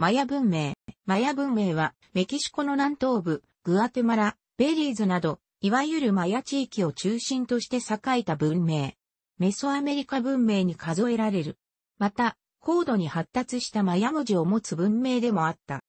マヤ文明。マヤ文明は、メキシコの南東部、グアテマラ、ベリーズなど、いわゆるマヤ地域を中心として栄えた文明。メソアメリカ文明に数えられる。また、高度に発達したマヤ文字を持つ文明でもあった。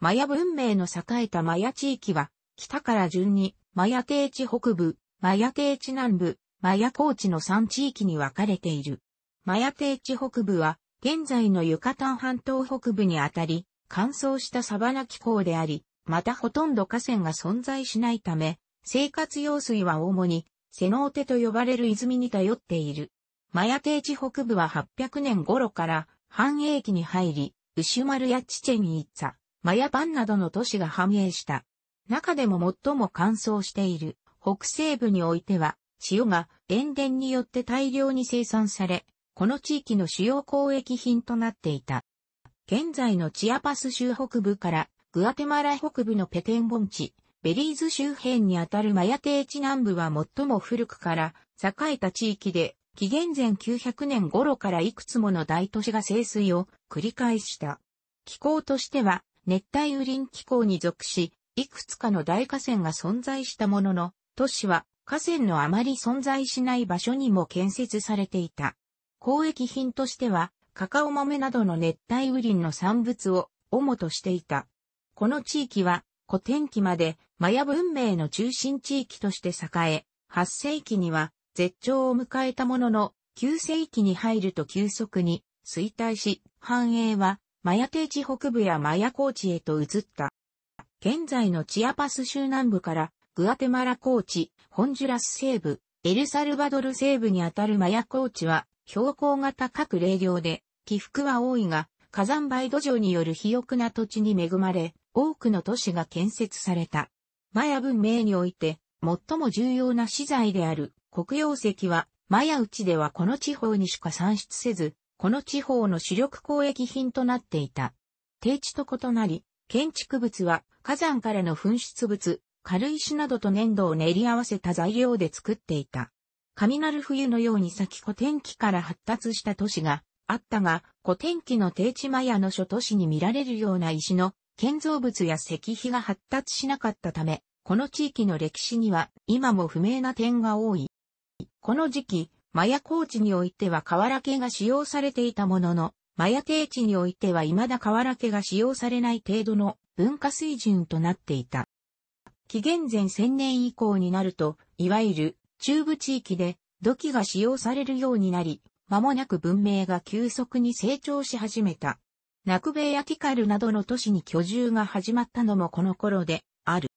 マヤ文明の栄えたマヤ地域は、北から順に、マヤ低地北部、マヤ低地南部、マヤ高地の3地域に分かれている。マヤ低地北部は、現在のユカタン半島北部にあたり、乾燥したサバナ気候であり、またほとんど河川が存在しないため、生活用水は主に、セノーテと呼ばれる泉に頼っている。マヤ定地北部は800年頃から繁栄期に入り、ウシュマルやチチェニイッツァ、マヤパンなどの都市が繁栄した。中でも最も乾燥している北西部においては、塩が塩田によって大量に生産され、この地域の主要交易品となっていた。現在のチアパス州北部からグアテマラ北部のペテン盆地、ベリーズ周辺にあたるマヤ低地南部は最も古くから栄えた地域で、紀元前900年頃からいくつもの大都市が生水を繰り返した。気候としては熱帯雨林気候に属し、いくつかの大河川が存在したものの、都市は河川のあまり存在しない場所にも建設されていた。交易品としては、カカオ豆などの熱帯雨林の産物を主としていた。この地域は古典期までマヤ文明の中心地域として栄え、8世紀には絶頂を迎えたものの、9世紀に入ると急速に衰退し、繁栄はマヤ低地北部やマヤ高地へと移った。現在のチアパス州南部からグアテマラ高地、ホンジュラス西部、エルサルバドル西部にあたるマヤ高地は標高が高く冷涼で、起伏は多いが、火山灰土壌による肥沃な土地に恵まれ、多くの都市が建設された。マヤ文明において、最も重要な資材である黒曜石は、マヤ内ではこの地方にしか産出せず、この地方の主力交易品となっていた。低地と異なり、建築物は火山からの噴出物、軽石などと粘土を練り合わせた材料で作っていた。雷冬のように先古天気から発達した都市があったが、古典気の低地マヤの諸都市に見られるような石の建造物や石碑が発達しなかったため、この地域の歴史には今も不明な点が多い。この時期、マヤ高地においては瓦家が使用されていたものの、マヤ低地においては未だ瓦家が使用されない程度の文化水準となっていた。紀元前1000年以降になると、いわゆる中部地域で土器が使用されるようになり、間もなく文明が急速に成長し始めた。ナクベやティカルなどの都市に居住が始まったのもこの頃である。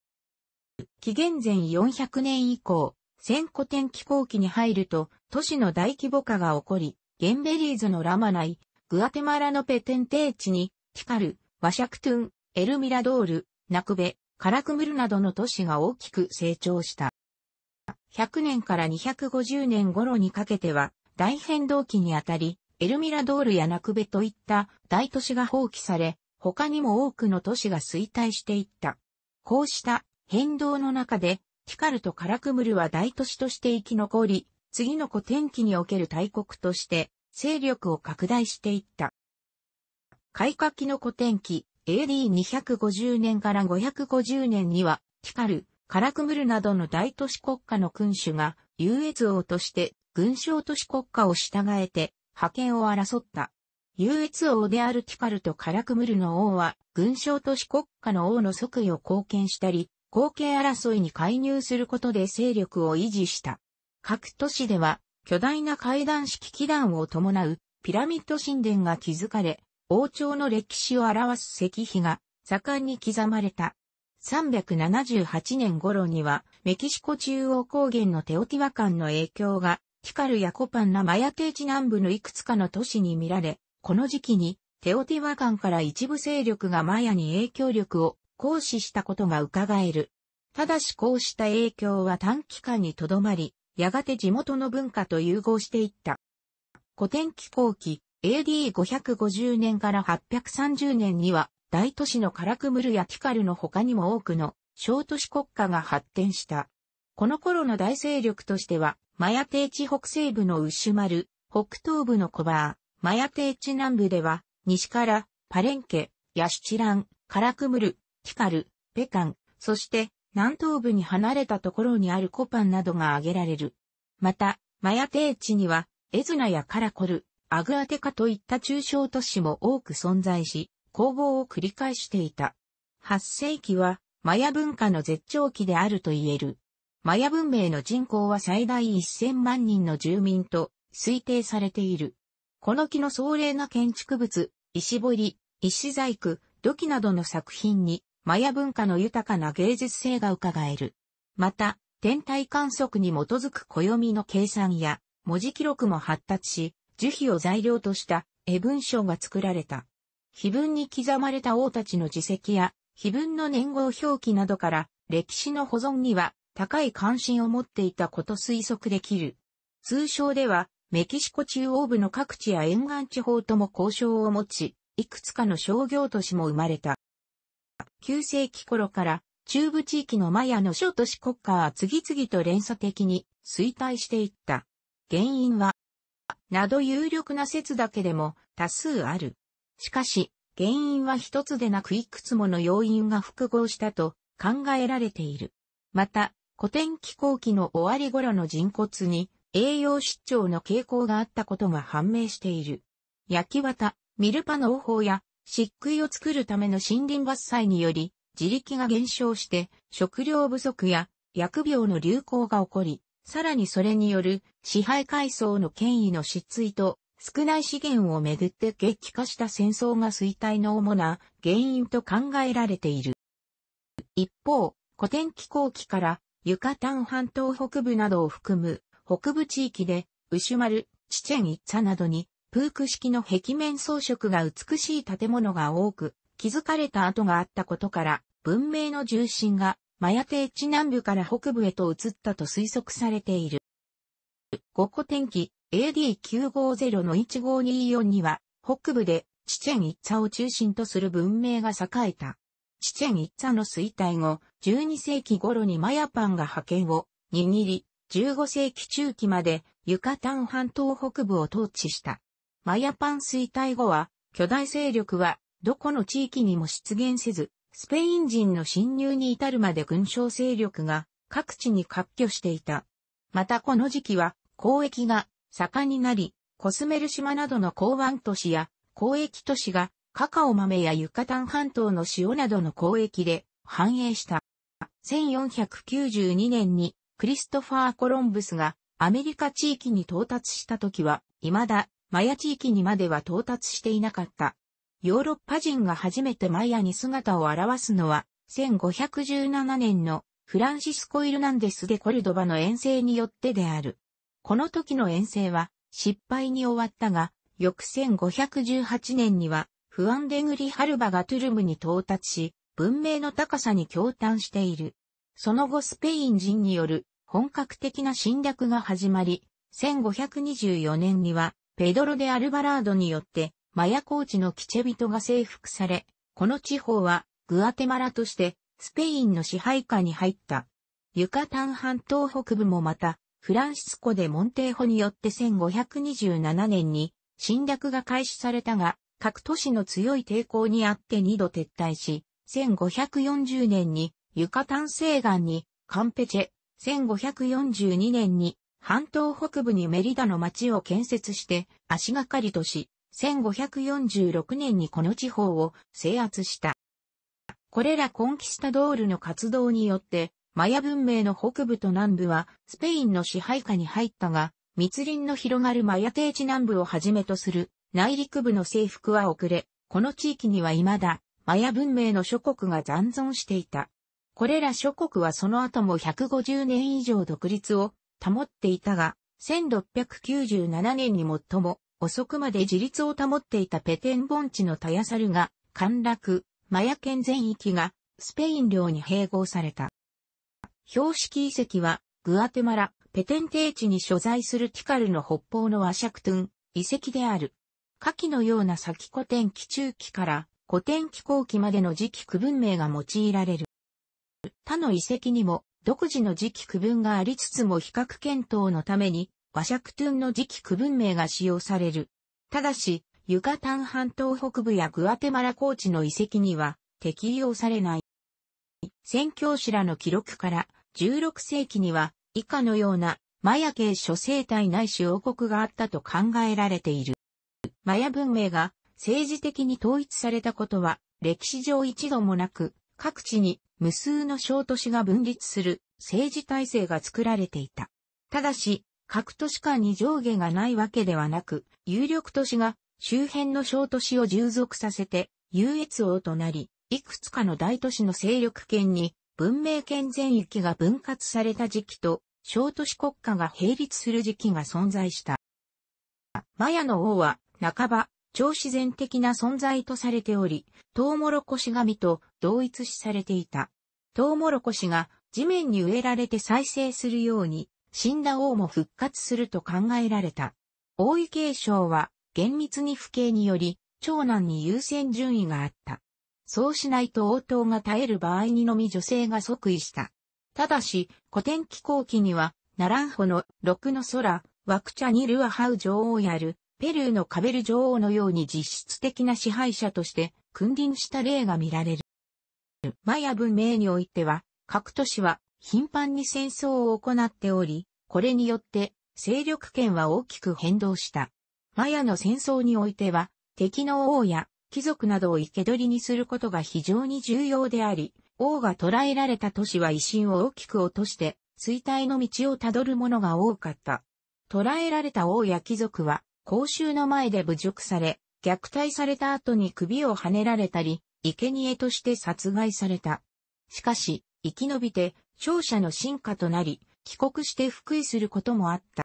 紀元前400年以降、先古典気候期に入ると、都市の大規模化が起こり、ゲンベリーズのラマナイ、グアテマラのペテンー地に、ティカル、ワシャクトゥン、エルミラドール、ナクベ、カラクムルなどの都市が大きく成長した。100年から250年頃にかけては大変動期にあたり、エルミラドールやナクベといった大都市が放棄され、他にも多くの都市が衰退していった。こうした変動の中で、ティカルとカラクムルは大都市として生き残り、次の古天期における大国として勢力を拡大していった。開花期の古典期 AD250 年から550年には、ティカル、カラクムルなどの大都市国家の君主が、優越王として、軍省都市国家を従えて、覇権を争った。優越王であるティカルとカラクムルの王は、軍省都市国家の王の即位を貢献したり、後継争いに介入することで勢力を維持した。各都市では、巨大な階段式基壇を伴う、ピラミッド神殿が築かれ、王朝の歴史を表す石碑が、盛んに刻まれた。3 7 8年頃には、メキシコ中央高原のテオティワカンの影響が、ティカルやコパンなマヤ低地南部のいくつかの都市に見られ、この時期に、テオティワカンから一部勢力がマヤに影響力を行使したことが伺える。ただしこうした影響は短期間にとどまり、やがて地元の文化と融合していった。古典気候期 AD550 年から830年には大都市のカラクムルやティカルの他にも多くの小都市国家が発展した。この頃の大勢力としては、マヤ低地北西部のウシュマル、北東部のコバー、マヤ低地南部では、西からパレンケ、ヤシチラン、カラクムル、ティカル、ペカン、そして南東部に離れたところにあるコパンなどが挙げられる。また、マヤ低地には、エズナやカラコル、アグアテカといった中小都市も多く存在し、攻防を繰り返していた。8世紀は、マヤ文化の絶頂期であると言える。マヤ文明の人口は最大1000万人の住民と推定されている。この木の壮麗な建築物、石彫石細工、土器などの作品に、マヤ文化の豊かな芸術性が伺える。また、天体観測に基づく暦の計算や、文字記録も発達し、樹皮を材料とした絵文章が作られた。碑文に刻まれた王たちの自責や、碑文の年号表記などから、歴史の保存には高い関心を持っていたこと推測できる。通称では、メキシコ中央部の各地や沿岸地方とも交渉を持ち、いくつかの商業都市も生まれた。9世紀頃から中部地域のマヤの諸都市国家は次々と連鎖的に衰退していった。原因は、など有力な説だけでも多数ある。しかし、原因は一つでなくいくつもの要因が複合したと考えられている。また、古典気候期の終わり頃の人骨に栄養失調の傾向があったことが判明している。焼き綿、ミルパ農法や漆喰を作るための森林伐採により自力が減少して食料不足や薬病の流行が起こり、さらにそれによる支配階層の権威の失墜と少ない資源をめぐって激化した戦争が衰退の主な原因と考えられている。一方、古典気候期からユカタン半島北部などを含む北部地域でウシュマル、チチェンイッツァなどにプーク式の壁面装飾が美しい建物が多く築かれた跡があったことから文明の重心がマヤ低地南部から北部へと移ったと推測されている。五古天気、AD950 の1524には、北部でチチェン・イッツァを中心とする文明が栄えた。チチェン・イッツァの衰退後、12世紀頃にマヤパンが覇権を握り、15世紀中期までユカタン半島北部を統治した。マヤパン衰退後は、巨大勢力はどこの地域にも出現せず、スペイン人の侵入に至るまで軍将勢力が各地に割拠していた。またこの時期は交易が盛んになり、コスメル島などの港湾都市や交易都市がカカオ豆やユカタン半島の塩などの交易で繁栄した。1492年にクリストファー・コロンブスがアメリカ地域に到達した時は、未だマヤ地域にまでは到達していなかった。ヨーロッパ人が初めてマヤに姿を現すのは、1517年のフランシスコ・イルナンデス・デ・コルドバの遠征によってである。この時の遠征は失敗に終わったが、翌1518年には、フアンデグリ・ハルバがトゥルムに到達し、文明の高さに驚嘆している。その後スペイン人による本格的な侵略が始まり、1524年には、ペドロ・デ・アルバラードによって、マヤ高地のキチェビトが征服され、この地方は、グアテマラとして、スペインの支配下に入った。ユカタン半島北部もまた、フランシスコ・でモンテーホによって1527年に侵略が開始されたが、各都市の強い抵抗にあって二度撤退し、1540年にユカタン西岸にカンペチェ、1542年に半島北部にメリダの町を建設して足がかりとし、1546年にこの地方を制圧した。これらコンキスタドールの活動によってマヤ文明の北部と南部はスペインの支配下に入ったが、密林の広がるマヤ低地南部をはじめとする内陸部の征服は遅れ、この地域には未だマヤ文明の諸国が残存していた。これら諸国はその後も150年以上独立を保っていたが、1697年に最も遅くまで自立を保っていたペテン盆地のタヤサルが陥落、マヤ県全域がスペイン領に併合された。標識遺跡は、グアテマラ、ペテン低地に所在するティカルの北方のワシャクトゥン、遺跡である。下記のような先古典期中期から古典期後期までの時期区分名が用いられる。他の遺跡にも独自の時期区分がありつつも比較検討のために、ワシャクトゥンの時期区分名が使用される。ただし、ユカタン半島北部やグアテマラ高地の遺跡には適用されない。宣教師らの記録から16世紀には以下のようなマヤ系諸生体ないし王国があったと考えられている。マヤ文明が政治的に統一されたことは歴史上一度もなく各地に無数の小都市が分立する政治体制が作られていた。ただし、各都市間に上下がないわけではなく、有力都市が周辺の小都市を従属させて優越王となり、いくつかの大都市の勢力圏に文明圏全域が分割された時期と、小都市国家が並立する時期が存在した。マヤの王は、半ば、超自然的な存在とされており、トウモロコシ神と同一視されていた。トウモロコシが地面に植えられて再生するように、死んだ王も復活すると考えられた。王位継承は厳密に不敬により、長男に優先順位があった。そうしないと応答が絶える場合にのみ女性が即位した。ただし、古典気候期には、ナランホの六の空、ワクチャニルアハウ女王やる、ペルーのカベル女王のように実質的な支配者として君臨した例が見られる。マヤ文明においては、各都市は頻繁に戦争を行っており、これによって勢力圏は大きく変動した。マヤの戦争においては、敵の王や貴族などを生け捕りにすることが非常に重要であり、王が捕らえられた都市は威信を大きく落として、衰退の道をたどる者が多かった。捕らえられた王や貴族は、公衆の前で侮辱され、虐待された後に首をはねられたり、生贄として殺害された。しかし、生き延びて、勝者の進化となり、帰国して復位することもあった。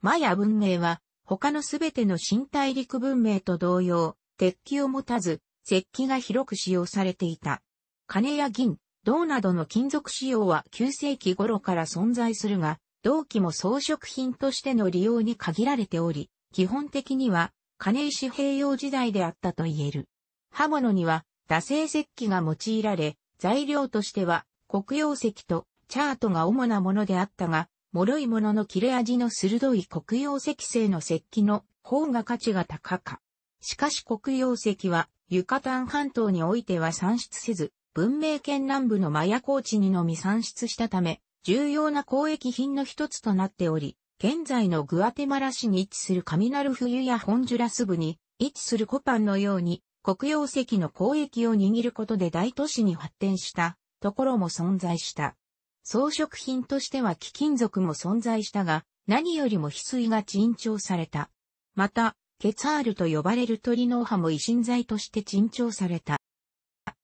マヤ文明は、他のすべての新大陸文明と同様、鉄器を持たず、石器が広く使用されていた。金や銀、銅などの金属使用は9世紀頃から存在するが、銅器も装飾品としての利用に限られており、基本的には金石平用時代であったと言える。刃物には打製石器が用いられ、材料としては黒曜石とチャートが主なものであったが、脆いものの切れ味の鋭い黒曜石製の石器の方が価値が高か。しかし黒曜石は、ユカタン半島においては産出せず、文明圏南部のマヤ高地にのみ産出したため、重要な交易品の一つとなっており、現在のグアテマラ市に位置するカミナル冬やホンジュラス部に位置するコパンのように、黒曜石の交易を握ることで大都市に発展したところも存在した。装飾品としては貴金属も存在したが、何よりも翡翠が珍重された。また、ケツァールと呼ばれる鳥の葉も維新剤として珍重された。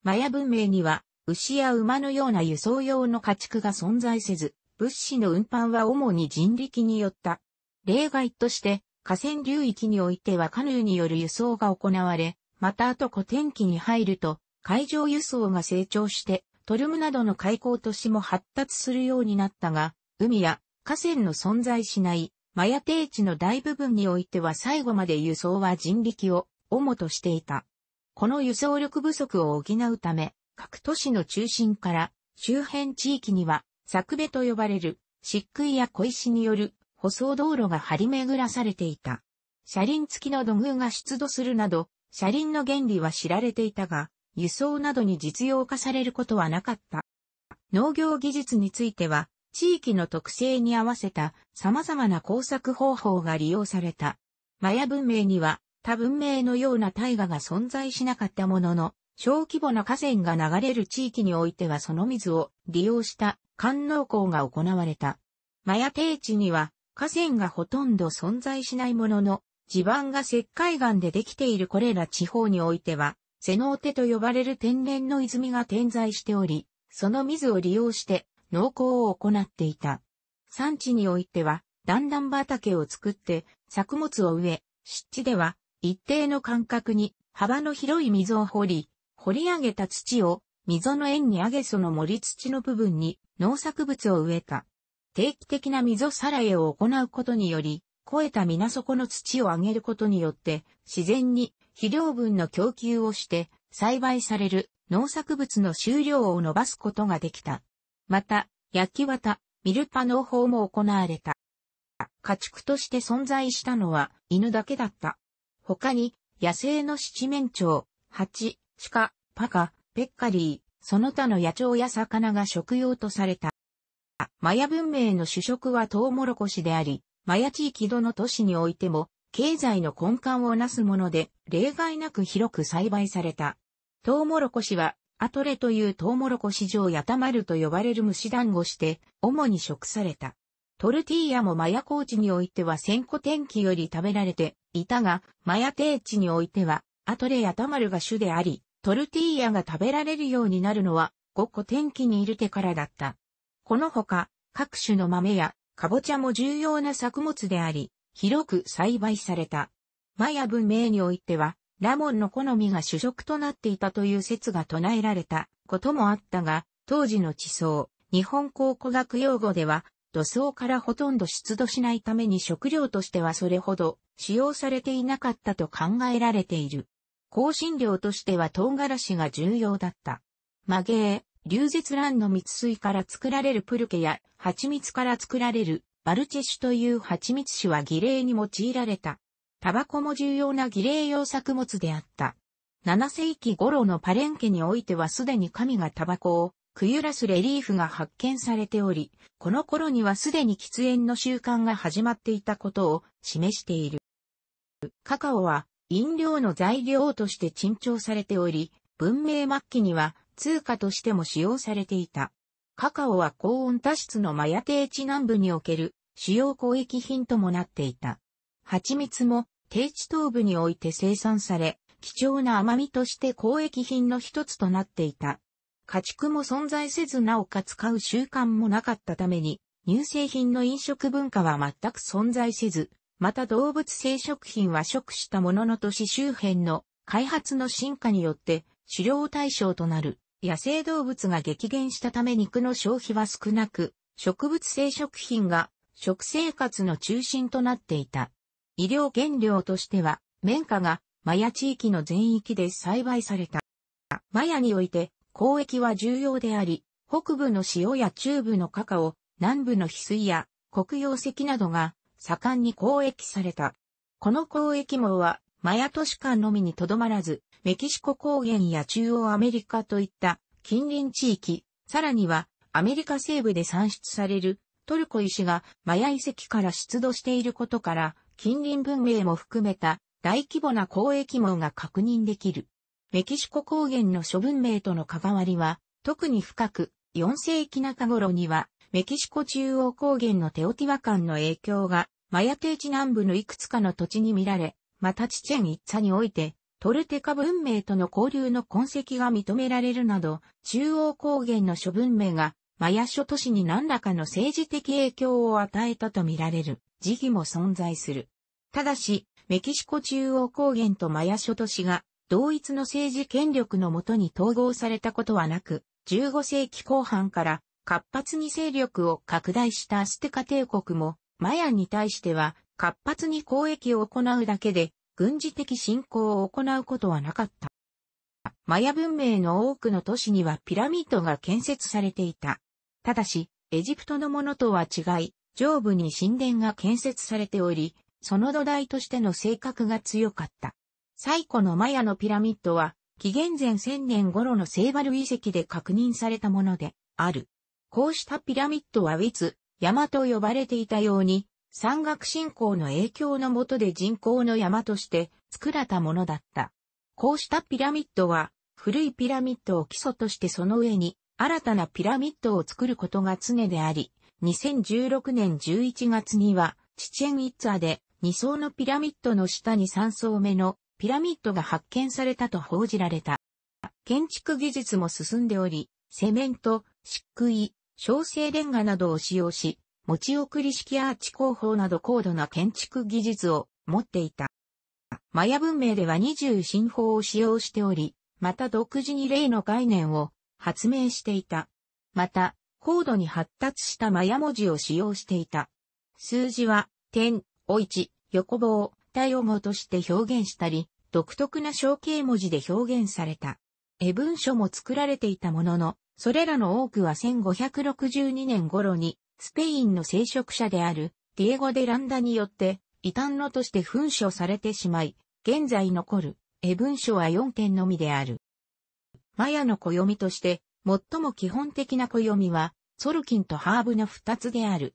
マヤ文明には、牛や馬のような輸送用の家畜が存在せず、物資の運搬は主に人力によった。例外として、河川流域においてはカヌーによる輸送が行われ、また後古天気に入ると、海上輸送が成長して、トルムなどの海港都市も発達するようになったが、海や河川の存在しないマヤ定地の大部分においては最後まで輸送は人力を主としていた。この輸送力不足を補うため、各都市の中心から周辺地域には、作部と呼ばれる漆喰や小石による舗装道路が張り巡らされていた。車輪付きの土偶が出土するなど、車輪の原理は知られていたが、輸送などに実用化されることはなかった。農業技術については、地域の特性に合わせた様々な工作方法が利用された。マヤ文明には他文明のような大河が存在しなかったものの、小規模な河川が流れる地域においてはその水を利用した観能工が行われた。マヤ低地には河川がほとんど存在しないものの、地盤が石灰岩でできているこれら地方においては、セノーテと呼ばれる天然の泉が点在しており、その水を利用して農耕を行っていた。産地においては、段々畑を作って作物を植え、湿地では一定の間隔に幅の広い溝を掘り、掘り上げた土を溝の円に上げその森土の部分に農作物を植えた。定期的な溝さらえを行うことにより、肥えた水底の土を上げることによって自然に肥料分の供給をして栽培される農作物の収量を伸ばすことができた。また、焼き綿、ミルパ農法も行われた。家畜として存在したのは犬だけだった。他に、野生の七面鳥、蜂、鹿、パカ、ペッカリー、その他の野鳥や魚が食用とされた。マヤ文明の主食はトウモロコシであり、マヤ地域どの都市においても、経済の根幹をなすもので、例外なく広く栽培された。トウモロコシはアトレというトウモロコシ上ヤタマルと呼ばれる虫団子して、主に食された。トルティーヤもマヤ高地においては千古天気より食べられていたが、マヤ低地においては、アトレやタマルが主であり、トルティーヤが食べられるようになるのは、五個天気にいる手からだった。このほか、各種の豆や、カボチャも重要な作物であり、広く栽培された。マヤ文明においては、ラモンの好みが主食となっていたという説が唱えられたこともあったが、当時の地層、日本考古学用語では、土層からほとんど出土しないために食料としてはそれほど使用されていなかったと考えられている。香辛料としては唐辛子が重要だった。マウゼ流絶ンの蜜水から作られるプルケや蜂蜜から作られるバルチェシュという蜂蜜酒は儀礼に用いられた。タバコも重要な儀礼用作物であった。7世紀頃のパレンケにおいてはすでに神がタバコをくゆらすレリーフが発見されており、この頃にはすでに喫煙の習慣が始まっていたことを示している。カカオは飲料の材料として珍重されており、文明末期には通貨としても使用されていた。カカオは高温多湿のマヤ低地南部における主要交易品ともなっていた。蜂蜜も低地頭部において生産され、貴重な甘みとして交易品の一つとなっていた。家畜も存在せずなおかつ買う習慣もなかったために、乳製品の飲食文化は全く存在せず、また動物性食品は食したものの都市周辺の開発の進化によって狩猟対象となる野生動物が激減したため肉の消費は少なく、植物性食品が食生活の中心となっていた。医療原料としては、綿花がマヤ地域の全域で栽培された。マヤにおいて、交易は重要であり、北部の塩や中部のカカオ、南部の翡翠や黒曜石などが盛んに交易された。この交易網はマヤ都市間のみにとどまらず、メキシコ高原や中央アメリカといった近隣地域、さらにはアメリカ西部で産出されるトルコ石がマヤ遺跡から出土していることから、近隣文明も含めた大規模な交易網が確認できる。メキシコ高原の諸文明との関わりは、特に深く、4世紀中頃には、メキシコ中央高原のテオティワカンの影響が、マヤ低地南部のいくつかの土地に見られ、またチチェン一茶において、トルテカ文明との交流の痕跡が認められるなど、中央高原の諸文明が、マヤ諸都市に何らかの政治的影響を与えたと見られる。時期も存在する。ただし、メキシコ中央高原とマヤ諸都市が同一の政治権力のもとに統合されたことはなく、15世紀後半から活発に勢力を拡大したアステカ帝国も、マヤに対しては活発に交易を行うだけで、軍事的侵攻を行うことはなかった。マヤ文明の多くの都市にはピラミッドが建設されていた。ただし、エジプトのものとは違い、上部に神殿が建設されており、その土台としての性格が強かった。最古のマヤのピラミッドは、紀元前1000年頃のセバル遺跡で確認されたもので、ある。こうしたピラミッドはウィツ、山と呼ばれていたように、山岳信仰の影響のもとで人工の山として作られたものだった。こうしたピラミッドは、古いピラミッドを基礎としてその上に新たなピラミッドを作ることが常であり、2016年11月には、チチェン・イッツァで2層のピラミッドの下に3層目のピラミッドが発見されたと報じられた。建築技術も進んでおり、セメント、漆喰、小生レンガなどを使用し、持ち送り式アーチ工法など高度な建築技術を持っていた。マヤ文明では20新法を使用しており、また独自に例の概念を発明していた。また、高度に発達したマヤ文字を使用していた。数字は、点、お一、横棒、体をもとして表現したり、独特な象形文字で表現された。絵文書も作られていたものの、それらの多くは1562年頃に、スペインの聖職者である、ディエゴ・デ・ランダによって、異端のとして噴書されてしまい、現在残る、絵文書は4点のみである。マヤの暦として、最も基本的な暦は、ソルキンとハーブの二つである。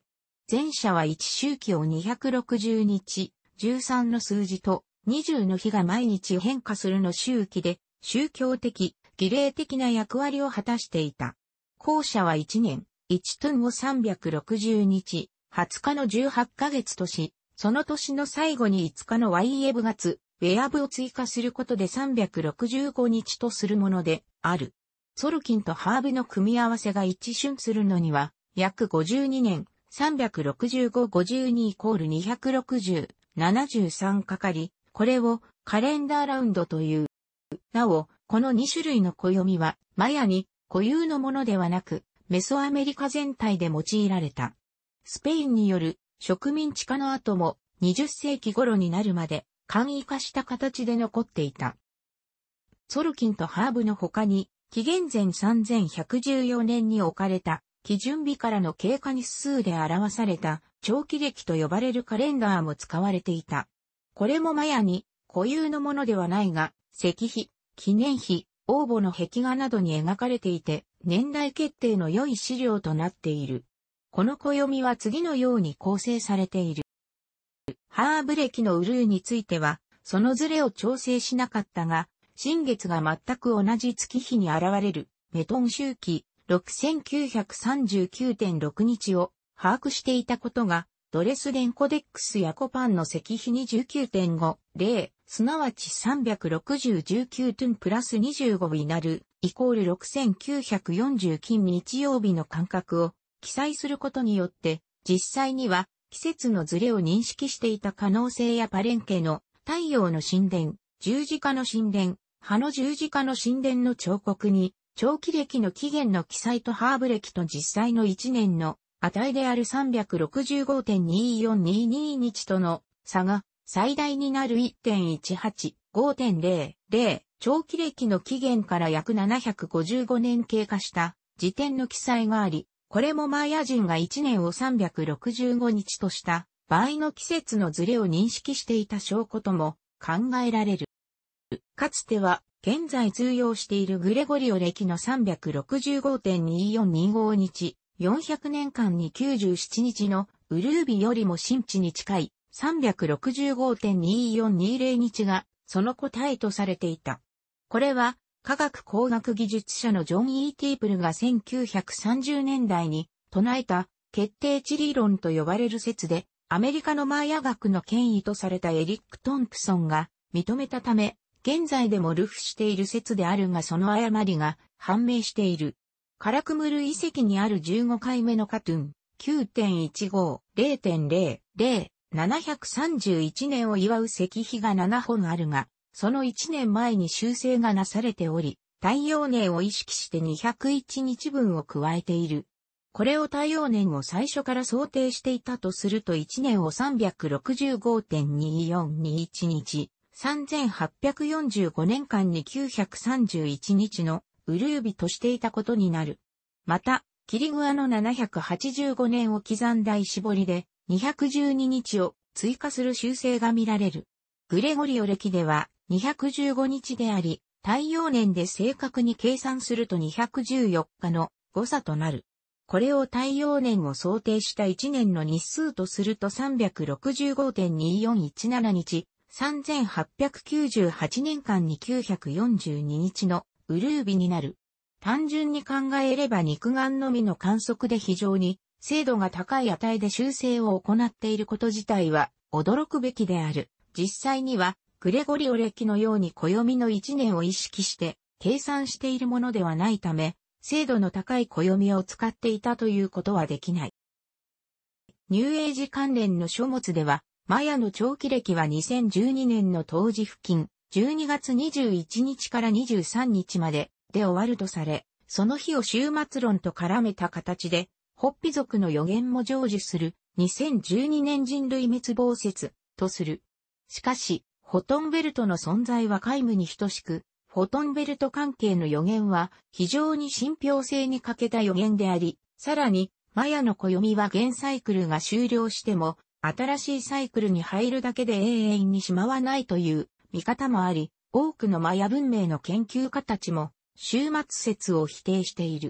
前者は1周期を260日、13の数字と20の日が毎日変化するの周期で、宗教的、儀礼的な役割を果たしていた。後者は1年、1トンを360日、20日の18ヶ月とし、その年の最後に5日のワイエブ月、ウェアブを追加することで365日とするものである。ソルキンとハーブの組み合わせが一瞬するのには、約52年、365-52イコール260、73かかり、これをカレンダーラウンドという。なお、この2種類の暦は、マヤに固有のものではなく、メソアメリカ全体で用いられた。スペインによる植民地化の後も20世紀頃になるまで簡易化した形で残っていた。ソルキンとハーブの他に紀元前3114年に置かれた、基準日からの経過日数で表された、長期歴と呼ばれるカレンダーも使われていた。これもマヤに固有のものではないが、石碑、記念碑、応募の壁画などに描かれていて、年代決定の良い資料となっている。この暦は次のように構成されている。ハーブ歴のウルーについては、そのズレを調整しなかったが、新月が全く同じ月日に現れる、メトン周期、6939.6日を把握していたことが、ドレスデンコデックスやコパンの石碑29.50、すなわち36019トゥンプラス25になる、イコール6940金日曜日の間隔を記載することによって、実際には季節のズレを認識していた可能性やパレンケの太陽の神殿、十字架の神殿、葉の十字架の神殿の彫刻に、長期歴の起源の記載とハーブ歴と実際の1年の値である365.24222日との差が最大になる1.185.00長期歴の期限から約755年経過した時点の記載があり、これもマヤ人が1年を365日とした場合の季節のズレを認識していた証拠とも考えられる。かつては、現在通用しているグレゴリオ歴の365.2425日、400年間に97日のウルービよりも新地に近い365.2420日がその答えとされていた。これは科学工学技術者のジョン・イー・ティープルが1930年代に唱えた決定地理論と呼ばれる説でアメリカのマーヤ学の権威とされたエリック・トンプソンが認めたため現在でも流布している説であるがその誤りが判明している。カラクムル遺跡にある15回目のカトゥン9.15、0.0、0、731年を祝う石碑が7本あるが、その1年前に修正がなされており、太陽年を意識して201日分を加えている。これを太陽年を最初から想定していたとすると1年を365.2421日、3845年間に931日のウルービとしていたことになる。また、キリグアの785年を刻んだ石彫りで212日を追加する修正が見られる。グレゴリオ歴では215日であり、太陽年で正確に計算すると214日の誤差となる。これを太陽年を想定した1年の日数とすると365.2417日3898年間に942日のウルービになる。単純に考えれば肉眼のみの観測で非常に精度が高い値で修正を行っていること自体は驚くべきである。実際にはグレゴリオ歴のように暦の1年を意識して計算しているものではないため、精度の高い暦を使っていたということはできない。ニューエイジ関連の書物では、マヤの長期歴は2012年の当時付近、12月21日から23日までで終わるとされ、その日を終末論と絡めた形で、ホッピ族の予言も成就する2012年人類滅亡説とする。しかし、フォトンベルトの存在は皆無に等しく、フォトンベルト関係の予言は非常に信憑性に欠けた予言であり、さらに、マヤの暦は現サイクルが終了しても、新しいサイクルに入るだけで永遠にしまわないという見方もあり、多くのマヤ文明の研究家たちも、終末説を否定している。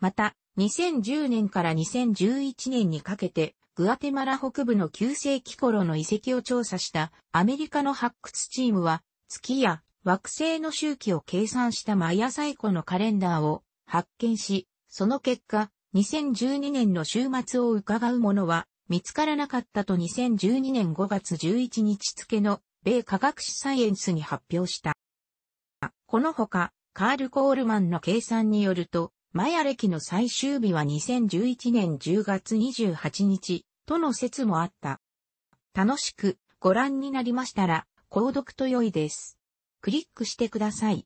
また、2010年から2011年にかけて、グアテマラ北部の旧世紀頃の遺跡を調査したアメリカの発掘チームは、月や惑星の周期を計算したマヤ最古のカレンダーを発見し、その結果、2012年の週末を伺う者は見つからなかったと2012年5月11日付の米科学史サイエンスに発表した。このほか、カール・コールマンの計算によると、マヤ歴の最終日は2011年10月28日との説もあった。楽しくご覧になりましたら、購読と良いです。クリックしてください。